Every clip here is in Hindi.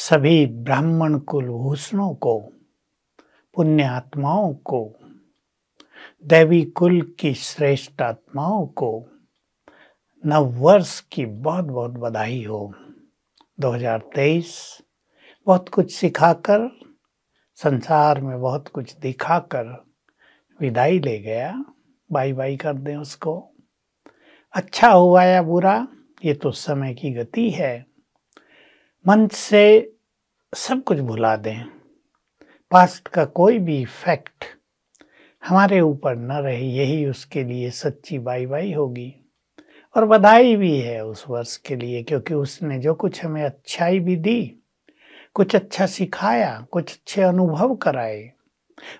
सभी ब्राह्मण कुलभूषणों को पुण्य आत्माओं को देवी कुल की श्रेष्ठ आत्माओं को नववर्ष की बहुत बहुत बधाई हो 2023 बहुत कुछ सिखाकर संसार में बहुत कुछ दिखाकर विदाई ले गया बाई बाई कर दें उसको अच्छा हुआ या बुरा ये तो समय की गति है मन से सब कुछ भुला दें पास्ट का कोई भी इफेक्ट हमारे ऊपर न रहे यही उसके लिए सच्ची बाई बाई होगी और बधाई भी है उस वर्ष के लिए क्योंकि उसने जो कुछ हमें अच्छाई भी दी कुछ अच्छा सिखाया कुछ अच्छे अनुभव कराए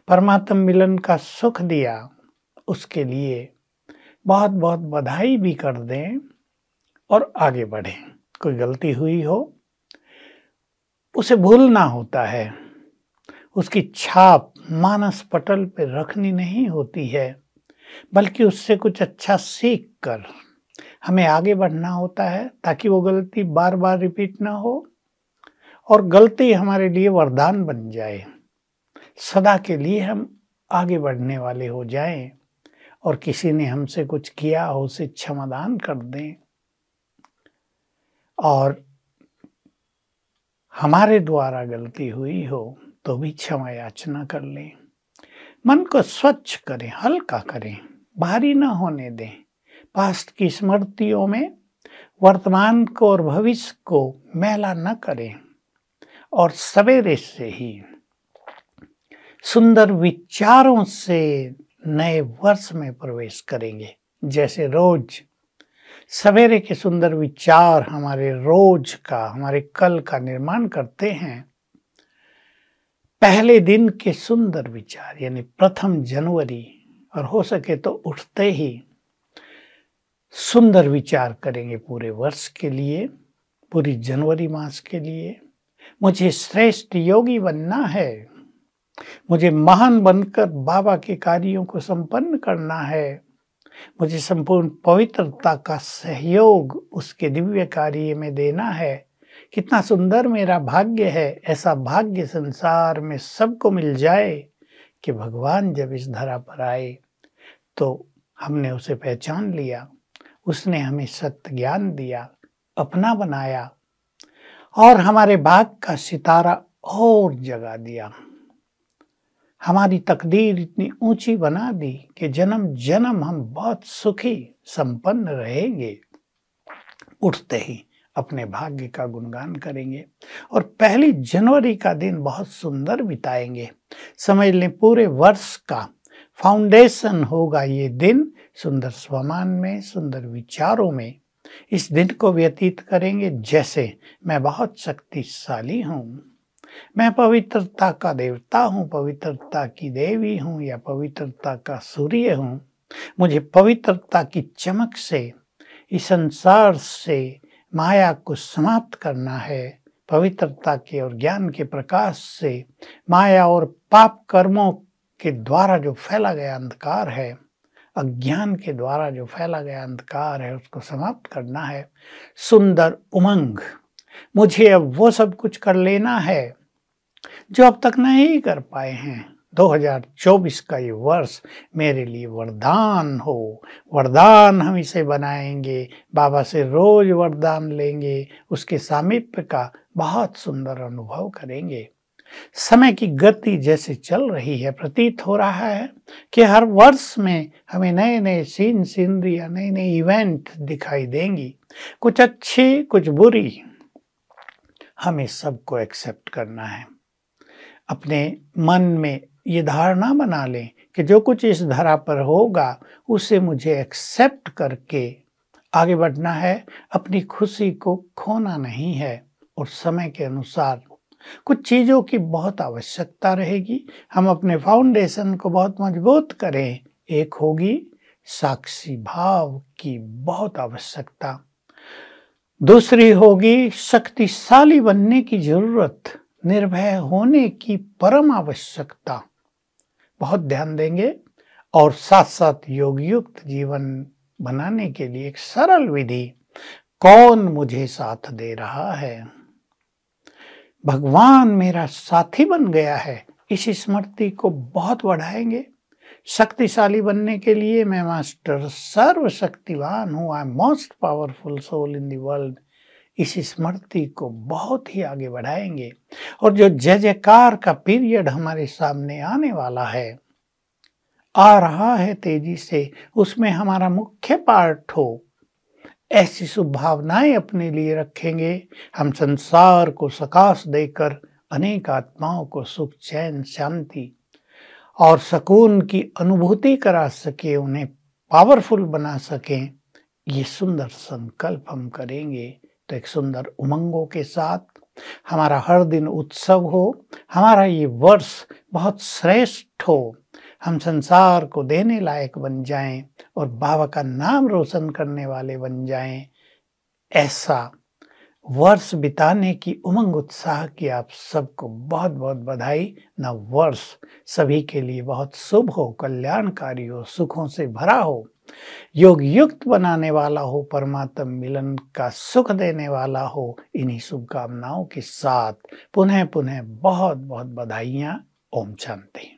परमात्म मिलन का सुख दिया उसके लिए बहुत बहुत बधाई भी कर दें और आगे बढ़ें कोई गलती हुई हो उसे भूलना होता है उसकी छाप मानस पटल पर रखनी नहीं होती है बल्कि उससे कुछ अच्छा सीख कर हमें आगे बढ़ना होता है ताकि वो गलती बार बार रिपीट ना हो और गलती हमारे लिए वरदान बन जाए सदा के लिए हम आगे बढ़ने वाले हो जाएं और किसी ने हमसे कुछ किया हो उसे क्षमादान कर दें और हमारे द्वारा गलती हुई हो तो भी क्षमा याचना कर लें मन को स्वच्छ करें हल्का करें भारी न होने दें पास्ट की स्मृतियों में वर्तमान को और भविष्य को मैला न करें और सवेरे से ही सुंदर विचारों से नए वर्ष में प्रवेश करेंगे जैसे रोज सवेरे के सुंदर विचार हमारे रोज का हमारे कल का निर्माण करते हैं पहले दिन के सुंदर विचार यानी प्रथम जनवरी और हो सके तो उठते ही सुंदर विचार करेंगे पूरे वर्ष के लिए पूरी जनवरी मास के लिए मुझे श्रेष्ठ योगी बनना है मुझे महान बनकर बाबा के कार्यों को संपन्न करना है मुझे संपूर्ण पवित्रता का सहयोग उसके दिव्य कार्य में देना है कितना सुंदर मेरा भाग्य है ऐसा भाग्य संसार में सबको मिल जाए कि भगवान जब इस धरा पर आए तो हमने उसे पहचान लिया उसने हमें सत्य ज्ञान दिया अपना बनाया और हमारे भाग का सितारा और जगा दिया हमारी तकदीर इतनी ऊंची बना दी कि जन्म जन्म हम बहुत सुखी संपन्न रहेंगे उठते ही अपने भाग्य का गुणगान करेंगे और पहली जनवरी का दिन बहुत सुंदर बिताएंगे समझ लें पूरे वर्ष का फाउंडेशन होगा ये दिन सुंदर स्वमान में सुंदर विचारों में इस दिन को व्यतीत करेंगे जैसे मैं बहुत शक्तिशाली हूँ मैं पवित्रता का देवता हूँ पवित्रता की देवी हूँ या पवित्रता का सूर्य हूँ मुझे पवित्रता की चमक से इस संसार से माया को समाप्त करना है पवित्रता के और ज्ञान के प्रकाश से माया और पाप कर्मों के द्वारा जो फैला गया अंधकार है अज्ञान के द्वारा जो फैला गया अंधकार है उसको समाप्त करना है सुंदर उमंग मुझे अब वो सब कुछ कर लेना है जो अब तक नहीं कर पाए हैं 2024 का ये वर्ष मेरे लिए वरदान हो वरदान हम इसे बनाएंगे बाबा से रोज वरदान लेंगे उसके सामीप्य का बहुत सुंदर अनुभव करेंगे समय की गति जैसे चल रही है प्रतीत हो रहा है कि हर वर्ष में हमें नए नए सीन सीनरी या नए नए इवेंट दिखाई देंगी कुछ अच्छी कुछ बुरी हमें सबको एक्सेप्ट करना है अपने मन में ये धारणा बना लें कि जो कुछ इस धरा पर होगा उसे मुझे एक्सेप्ट करके आगे बढ़ना है अपनी खुशी को खोना नहीं है और समय के अनुसार कुछ चीज़ों की बहुत आवश्यकता रहेगी हम अपने फाउंडेशन को बहुत मजबूत करें एक होगी साक्षी भाव की बहुत आवश्यकता दूसरी होगी शक्तिशाली बनने की जरूरत निर्भय होने की परम आवश्यकता बहुत ध्यान देंगे और साथ साथ योगयुक्त जीवन बनाने के लिए एक सरल विधि कौन मुझे साथ दे रहा है भगवान मेरा साथी बन गया है इस स्मृति को बहुत बढ़ाएंगे शक्तिशाली बनने के लिए मैं मास्टर सर्वशक्तिवान हूँ I most powerful soul in the world इस स्मृति को बहुत ही आगे बढ़ाएंगे और जो जय जयकार का पीरियड हमारे सामने आने वाला है आ रहा है तेजी से उसमें हमारा मुख्य पार्ट हो ऐसी सुभावनाएं अपने लिए रखेंगे हम संसार को सकाश देकर अनेक आत्माओं को सुख चैन शांति और सुकून की अनुभूति करा सके उन्हें पावरफुल बना सकें ये सुंदर संकल्प हम करेंगे तो एक सुंदर उमंगों के साथ हमारा हर दिन उत्सव हो हमारा ये वर्ष बहुत श्रेष्ठ हो हम संसार को देने लायक बन जाएं और बाबा का नाम रोशन करने वाले बन जाएं ऐसा वर्ष बिताने की उमंग उत्साह की आप सबको बहुत बहुत बधाई न वर्ष सभी के लिए बहुत शुभ हो कल्याणकारी हो सुखों से भरा हो योग युक्त बनाने वाला हो परमात्म मिलन का सुख देने वाला हो इन्हीं शुभकामनाओं के साथ पुनः पुनः बहुत बहुत बधाइयाँ ओम शांति